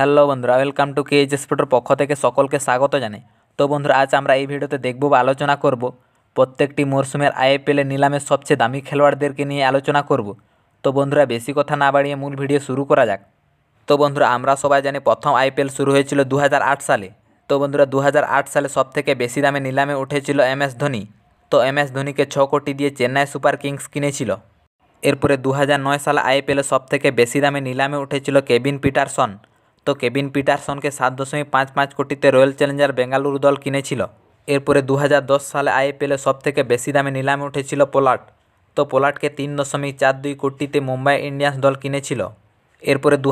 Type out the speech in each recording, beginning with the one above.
hello বন্ধুরা welcome to KH স্পোর্টের পক্ষ থেকে সকলকে স্বাগত জানাই তো বন্ধুরা আজ আমরা এই ভিডিওতে দেখব বা আলোচনা করব প্রত্যেকটি মরশুমের আইএপিএলের নিলামের সবচেয়ে দামি খেলোয়াড়দেরকে নিয়ে আলোচনা করব তো বন্ধুরা বেশি কথা না বাড়িয়ে মূল ভিডিও শুরু করা যাক তো বন্ধুরা আমরা সবাই জানি প্রথম আইপিএল শুরু হয়েছিল দু সালে তো বন্ধুরা দু সালে সবথেকে বেশি দামে নিলামে উঠেছিল এম এস ধোনি তো এম এস ধোনিকে ছ কোটি দিয়ে চেন্নাই সুপার কিংস কিনেছিল এরপরে দু হাজার নয় সালে আইপিএলে সবথেকে বেশি দামে নিলামে উঠেছিল কেবিন পিটারসন তো কেবিন পিটারসনকে সাত দশমিক পাঁচ পাঁচ কোটিতে রয়্যাল চ্যালেঞ্জার বেঙ্গালুরু দল কিনেছিল এরপরে দু সালে আইপিএলে সবথেকে বেশি দামে নিলামে উঠেছিল পোলাট তো পোলাটকে তিন দশমিক চার দুই কোটিতে মুম্বাই ইন্ডিয়ান্স দল কিনেছিল এরপরে দু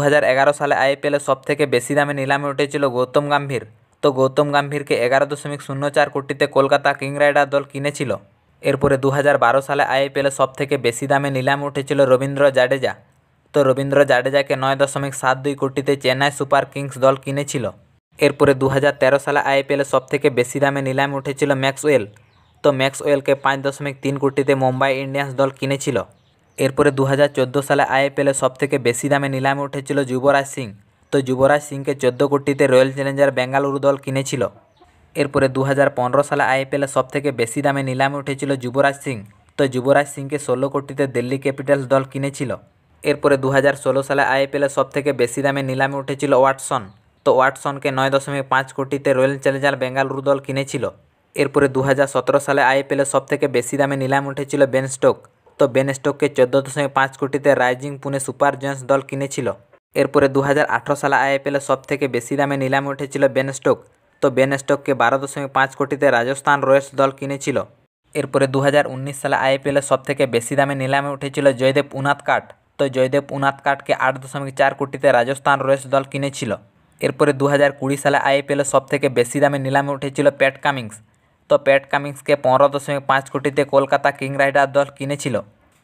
সালে আইপিএলে সবথেকে বেশি দামে নিলামে উঠেছিল গৌতম গাম্ভীর তো গৌতম গাম্ভীরকে এগারো দশমিক শূন্য চার কোটিতে কলকাতা কিং রাইডার দল কিনেছিল এরপরে দু সালে আইপিএলে সবথেকে বেশি দামে নিলামে উঠেছিল রবীন্দ্র জাডেজা রবীন্দ্র জাডেজাকে নয় দশমিক সাত দুই কোটিতে চেন্নাই সুপার কিংস দল কিনেছিল এরপরে দু হাজার সালে আইপিএলে সবথেকে বেশি দামে নিলামে উঠেছিল ম্যাক্সওয়েল তো ম্যাক্সওয়েলকে পাঁচ দশমিক তিন কোটিতে মুম্বাই ইন্ডিয়ান্স দল কিনেছিল এরপরে দু হাজার সালে আইপিএলে সবথেকে বেশি দামে নিলামে উঠেছিল যুবরাজ সিং তো যুবরাজ সিংকে চোদ্দো কোটিতে রয়্যাল চ্যালেঞ্জার বেঙ্গালুরু দল কিনেছিল এরপরে দু হাজার সালে আইপিএলে সবথেকে বেশি দামে নিলামে উঠেছিল যুবরাজ সিং তো যুবরাজ সিংকে ষোলো কোটিতে দিল্লি ক্যাপিটালস দল কিনেছিল এরপরে দু সালে আইপিএলে সবথেকে বেশি দামে নিলামে উঠেছিল ওয়াটসন তো ওয়াটসনকে নয় দশমিক পাঁচ কোটিতে রয়্যাল চ্যালেঞ্জার বেঙ্গালুরু দল কিনেছিল এরপরে দু সালে আইপিএলে সবথেকে বেশি দামে নিলাম উঠেছিল বেনস্টোক তো বেনস্টোককে চোদ্দ দশমিক পাঁচ কোটিতে রাইজিং পুনে সুপার জয়েন্টস দল কিনেছিল এরপরে দু সালে আইপিএলে সবথেকে বেশি দামে নিলাম উঠেছিল বেনস্টোক তো বেনস্টোককে বারো দশমিক পাঁচ কোটিতে রাজস্থান রয়্যালস দল কিনেছিল এরপরে দু সালে আইপিএলে সবথেকে বেশি দামে নিলামে উঠেছিল জয়দেব উনাথ কাট তো জয়দেব উনাতকাটকে আট দশমিক চার কোটিতে রাজস্থান রয়্যালস দল কিনেছিল এরপরে দু হাজার কুড়ি সালে আইপিএলে সবথেকে বেশি দামে নিলামে উঠেছিল প্যাট কামিংস তো প্যাট কামিংসকে পনেরো দশমিক পাঁচ কোটিতে কলকাতা কিং রাইডার দল কিনেছিল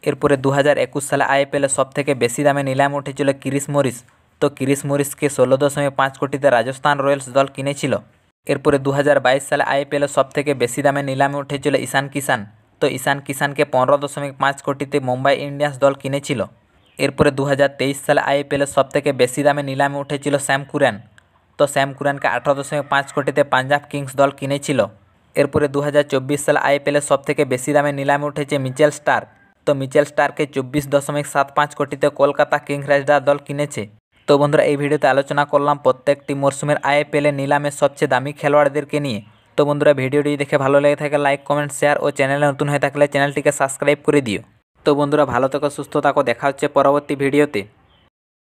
এরপরে দু হাজার একুশ সালে আইপিএলে সবথেকে বেশি দামে নিলামে উঠেছিল কিরিশ মরিস তো কিরিশ মরিসকে ষোলো দশমিক পাঁচ কোটিতে রাজস্থান রয়্যালস দল কিনেছিল এরপরে দু হাজার বাইশ সালে আইপিএলে সবথেকে বেশি দামে নিলামে উঠেছিল ঈশান কিষান তো ঈশান কিষানকে পনেরো দশমিক পাঁচ কোটিতে মুম্বাই ইন্ডিয়ান্স দল কিনেছিল এরপরে দু সালে আইপিএলে থেকে বেশি দামে নিলামে উঠেছিল শ্যাম কুরান তো শ্যাম কুরানকে আঠারো দশমিক পাঁচ কোটিতে পাঞ্জাব কিংস দল কিনেছিল এরপরে দু সালে আইপিএলে সবথেকে বেশি দামে নিলামে উঠেছে মিচেল স্টার তো মিচেল স্টারকে চব্বিশ দশমিক সাত পাঁচ কোটিতে কলকাতা কিং রাইডার দল কিনেছে তো বন্ধুরা এই ভিডিওতে আলোচনা করলাম প্রত্যেকটি মরশুমের আইপিএলে নিলামে সবচেয়ে দামি খেলোয়াড়দেরকে নিয়ে তো বন্ধুরা ভিডিওটি দেখে ভালো লেগে থাকে লাইক কমেন্ট শেয়ার ও চ্যানেলে নতুন হয়ে থাকলে চ্যানেলটিকে সাবস্ক্রাইব করে দিও তো বন্ধুরা ভালো থেকো সুস্থ থাকো দেখা হচ্ছে পরবর্তী ভিডিওতে